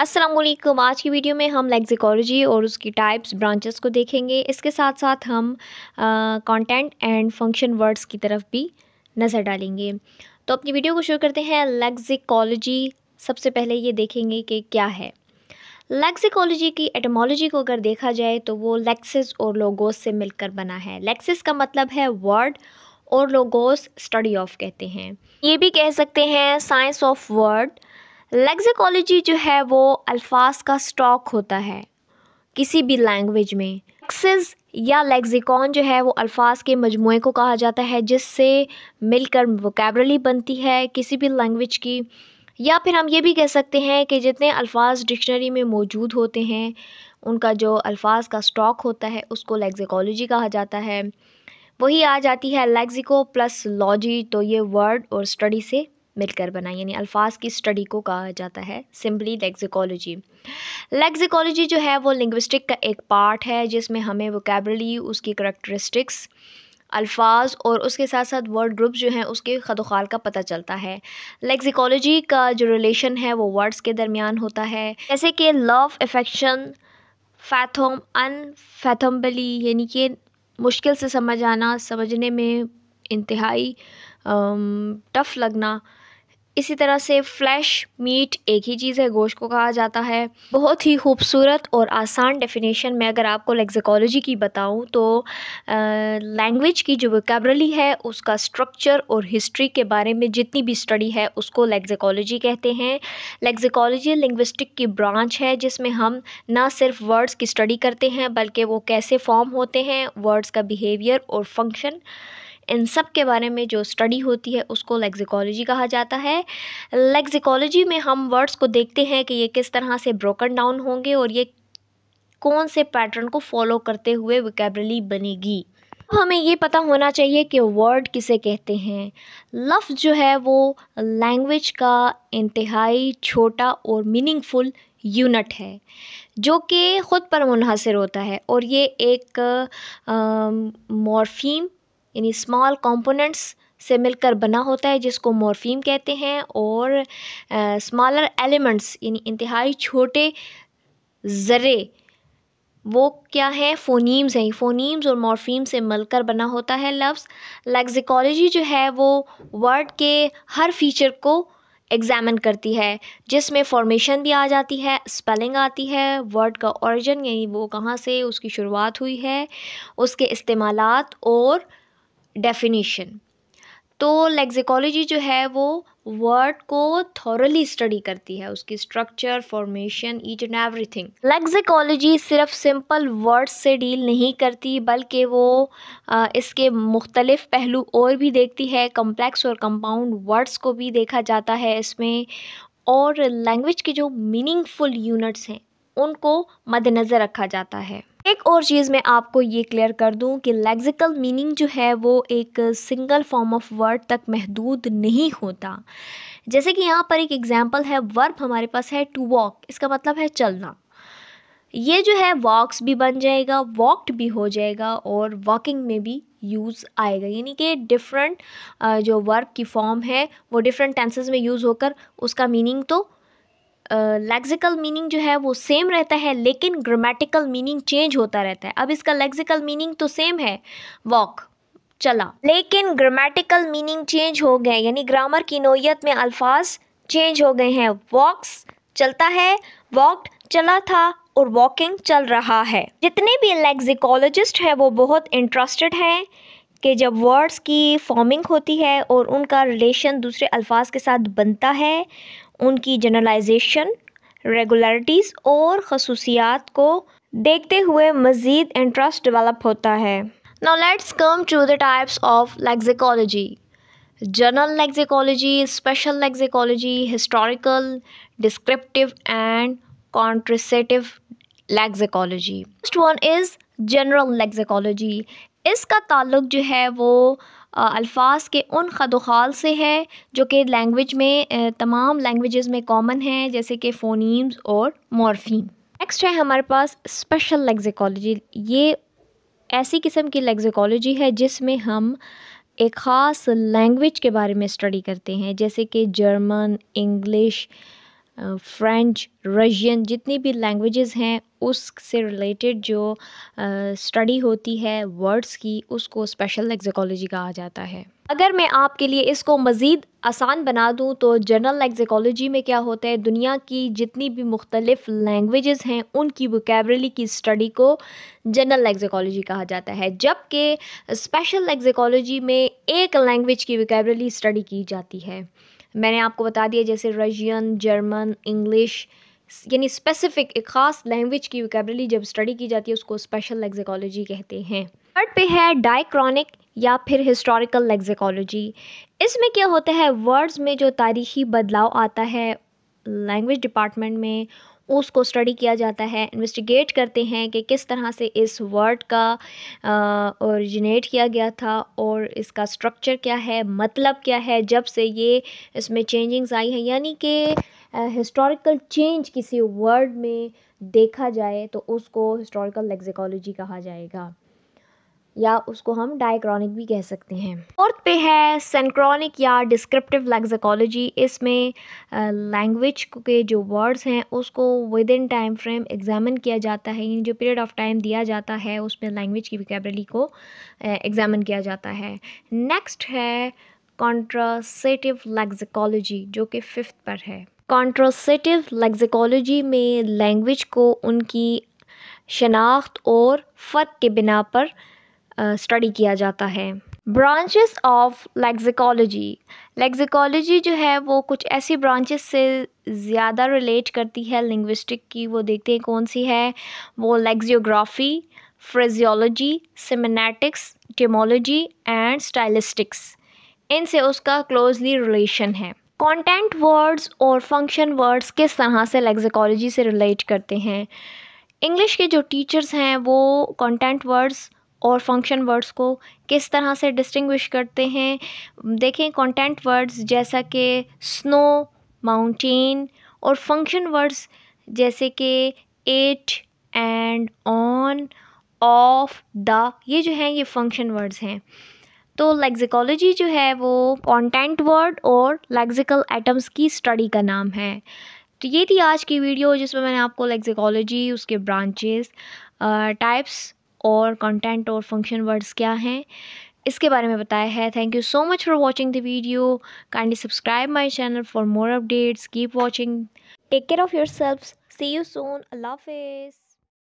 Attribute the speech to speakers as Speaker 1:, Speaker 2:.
Speaker 1: असलम आज की वीडियो में हम लेक्सिकोलॉजी और उसकी टाइप्स ब्रांचेस को देखेंगे इसके साथ साथ हम कंटेंट एंड फंक्शन वर्ड्स की तरफ भी नज़र डालेंगे तो अपनी वीडियो को शुरू करते हैं लेक्सिकोलॉजी सबसे पहले ये देखेंगे कि क्या है लेक्सिकोलॉजी की एटमोलॉजी को अगर देखा जाए तो वो लेक्सिस और लोगोस से मिलकर बना है लेक्सिस का मतलब है वर्ड और लोगोस स्टडी ऑफ कहते हैं ये भी कह सकते हैं साइंस ऑफ वर्ड लेक्सिकोलॉजी जो है वो अल्फाज का स्टॉक होता है किसी भी लैंग्वेज में लेक्सिस या लेक्सिकॉन जो है वो अल्फाज के मजमू को कहा जाता है जिससे मिलकर वोकेबरली बनती है किसी भी लैंग्वेज की या फिर हम ये भी कह सकते हैं कि जितने अल्फाज डिक्शनरी में मौजूद होते हैं उनका जो अल्फाज का स्टॉक होता है उसको लेक्सिकोलॉजी कहा जाता है वही आ जाती है लेक्सिको प्लस लॉजी तो ये वर्ड और स्टडी से मिलकर बना यानी अल्फाज की स्टडी को कहा जाता है सिंपली लेक्सिकोलॉजी लेक्सिकोलॉजी जो है वो लिंग्विस्टिक का एक पार्ट है जिसमें हमें वोकेबरली उसकी करेक्टरिस्टिक्स अल्फाज और उसके साथ साथ वर्ड ग्रुप जो हैं उसके खदोखाल का पता चलता है लेक्सिकोलॉजी का जो रिलेशन है वो वर्ड्स के दरमियान होता है जैसे कि लव एफेक्शन फैथोम अनफैथम्बली यानी कि मुश्किल से समझ आना समझने में इंतहाई टफ़ लगना इसी तरह से फ्लैश मीट एक ही चीज़ है गोश्त को कहा जाता है बहुत ही खूबसूरत और आसान डेफिनेशन में अगर आपको लेग्जिकोलॉजी की बताऊँ तो लैंग्वेज की जो वोकेबरली है उसका स्ट्रक्चर और हिस्ट्री के बारे में जितनी भी स्टडी है उसको लेग्जिकोलॉजी कहते हैं लेग्जिकोलॉजी लिंग्विस्टिक की ब्रांच है जिसमें हम ना सिर्फ वर्ड्स की स्टडी करते हैं बल्कि वो कैसे फॉर्म होते हैं वर्ड्स का बिहेवियर और फंक्शन इन सब के बारे में जो स्टडी होती है उसको लेक्सिकोलॉजी कहा जाता है लेक्सिकोलॉजी में हम वर्ड्स को देखते हैं कि ये किस तरह से ब्रोकन डाउन होंगे और ये कौन से पैटर्न को फॉलो करते हुए विकेबरली बनेगी हमें ये पता होना चाहिए कि वर्ड किसे कहते हैं लफ्ज़ जो है वो लैंग्वेज का इंतहाई छोटा और मीनिंगफुल यूनिट है जो कि ख़ुद पर मुनहसर होता है और ये एक मॉर्फीम यानी स्मॉल कंपोनेंट्स से मिलकर बना होता है जिसको मॉर्फीम कहते हैं और स्मॉलर एलिमेंट्स यानी इंतहाई छोटे ज़र्रे वो क्या है फ़ोनीम्स हैं फ़ोनीम्स और मॉर्फीम से मिलकर बना होता है लफ्ज़ लेक्सिकोलॉजी जो है वो वर्ड के हर फीचर को एग्ज़ामिन करती है जिसमें फॉर्मेशन भी आ जाती है स्पेलिंग आती है वर्ड का ओरिजिन यानी वो कहाँ से उसकी शुरुआत हुई है उसके इस्तेमाल और डेफिनेशन तो लेक्सिकोलॉजी जो है वो वर्ड को थॉरली स्टडी करती है उसकी structure formation each and everything lexicology सिर्फ सिंपल वर्ड से डील नहीं करती बल्कि वो इसके मुख्तलिफ पहलू और भी देखती है कम्प्लेक्स और कंपाउंड वर्ड्स को भी देखा जाता है इसमें और लैंग्वेज के जो मीनिंगफुल यूनिट्स हैं उनको मद्देनज़र रखा जाता है एक और चीज़ मैं आपको ये क्लियर कर दूं कि लेक्सिकल मीनिंग जो है वो एक सिंगल फॉर्म ऑफ वर्ड तक महदूद नहीं होता जैसे कि यहाँ पर एक एग्जांपल है वर्ब हमारे पास है टू वॉक इसका मतलब है चलना ये जो है वॉक्स भी बन जाएगा वॉकड भी हो जाएगा और वॉकिंग में भी यूज़ आएगा यानी कि डिफरेंट जो वर्ब की फॉर्म है वो डिफरेंट टेंसेज में यूज़ होकर उसका मीनिंग तो लेक्सिकल मीनिंग जो है वो सेम रहता है लेकिन ग्रामेटिकल मीनिंग चेंज होता रहता है अब इसका लेक्सिकल मीनिंग तो सेम है वॉक चला लेकिन ग्रामेटिकल मीनिंग चेंज हो गए यानी ग्रामर की नोयत में अल्फाज चेंज हो गए हैं वॉक्स चलता है वॉक्ड चला था और वॉकिंग चल रहा है जितने भी लेक्सिकोलॉजिस्ट हैं वो बहुत इंटरेस्टेड हैं कि जब वर्ड्स की फॉर्मिंग होती है और उनका रिलेशन दूसरे अल्फाज के साथ बनता है उनकी जनरलाइजेशन रेगुलरिटीज़ और खसूसियात को देखते हुए मज़ीद इंटरेस्ट डेवलप होता है now let's come to the types of lexicology general lexicology special lexicology historical descriptive and contrastive lexicology first one is general lexicology इसका ताल्लुक जो है वो अल्फाज के उन ख़दोखाल से है जो कि लैंग्वेज में तमाम लैंग्वेजेस में कॉमन हैं जैसे कि फ़ोनीम्स और मॉर्फीम नेक्स्ट है हमारे पास स्पेशल लेग्जिकोलॉजी ये ऐसी किस्म की लेग्जिकोलॉजी है जिसमें हम एक ख़ास लैंग्वेज के बारे में स्टडी करते हैं जैसे कि जर्मन इंग्लिश फ्रेंच रशियन जितनी भी लैंग्वेजेस हैं उससे रिलेटेड जो स्टडी होती है वर्ड्स की उसको स्पेशल लेक्सिकोलॉजी कहा जाता है अगर मैं आपके लिए इसको मज़ीद आसान बना दूं तो जनरल लेक्सिकोलॉजी में क्या होता है दुनिया की जितनी भी मुख्तलिफ लैंग्वेजेस हैं उनकी वोकेबरली की स्टडी को जनरल लेक्सिकोलॉजी कहा जाता है जबकि स्पेशल लेक्सिकोलॉजी में एक लैंग्वेज की वोकेबरली स्टडी की जाती है मैंने आपको बता दिया जैसे रशियन जर्मन इंग्लिश यानी स्पेसिफिक एक ख़ास लैंग्वेज की विकेबलरी जब स्टडी की जाती है उसको स्पेशल लेग्जिकोलॉजी कहते हैं थर्ड पे है डाइक्रॉनिक या फिर हिस्टोरिकल लेग्जिकोलॉजी इसमें क्या होता है वर्ड्स में जो तारीखी बदलाव आता है लैंग्वेज डिपार्टमेंट में उसको स्टडी किया जाता है इन्वेस्टिगेट करते हैं कि किस तरह से इस वर्ड का ओरिजिनेट किया गया था और इसका स्ट्रक्चर क्या है मतलब क्या है जब से ये इसमें चेंजिंग्स आई हैं यानी कि हिस्टोरिकल चेंज किसी वर्ड में देखा जाए तो उसको हिस्टोरिकल लेक्सिकोलॉजी कहा जाएगा या उसको हम डायक्रॉनिक भी कह सकते हैं फोर्थ पे है सेंक्रॉनिक या डिस्क्रिप्टिव लेग्जिकोलॉजी इसमें लैंग्वेज के जो वर्ड्स हैं उसको within time frame examine किया जाता है यानी जो पीरियड ऑफ टाइम दिया जाता है उसमें लैंग्वेज की विकेबरली को एग्जामिन किया जाता है नेक्स्ट है कॉन्ट्रासेटिव लेग्जिकोलॉजी जो कि फिफ्थ पर है कॉन्ट्रासेटिव लेग्जिकोलॉजी में लैंग्वेज को उनकी शनाख्त और फ़र्क के बिना पर स्टडी किया जाता है ब्रांचेस ऑफ लेक्सिकोलॉजी लेक्सिकोलॉजी जो है वो कुछ ऐसी ब्रांचेस से ज़्यादा रिलेट करती है लिंग्विस्टिक की वो देखते हैं कौन सी है वो lexicography phraseology semantics etymology and stylistics इनसे उसका क्लोजली रिलेशन है कंटेंट वर्ड्स और फंक्शन वर्ड्स किस तरह से लेक्सिकोलॉजी से रिलेट करते हैं इंग्लिश के जो टीचर्स हैं वो कंटेंट वर्ड्स और फंक्शन वर्ड्स को किस तरह से डिस्टिंग्विश करते हैं देखें कंटेंट वर्ड्स जैसा कि स्नो माउंटेन और फंक्शन वर्ड्स जैसे कि at and on of the ये जो हैं ये फंक्शन वर्ड्स हैं तो लेक्सिकोलॉजी जो है वो कंटेंट वर्ड और लेक्सिकल एटम्स की स्टडी का नाम है तो ये थी आज की वीडियो जिसमें मैंने आपको लेक्सिकोलॉजी उसके ब्रांचेस टाइप्स uh, और कंटेंट और फंक्शन वर्ड्स क्या हैं इसके बारे में बताया है thank you so much for watching the video kindly subscribe my channel for more updates keep watching take care of yourself see you soon Allah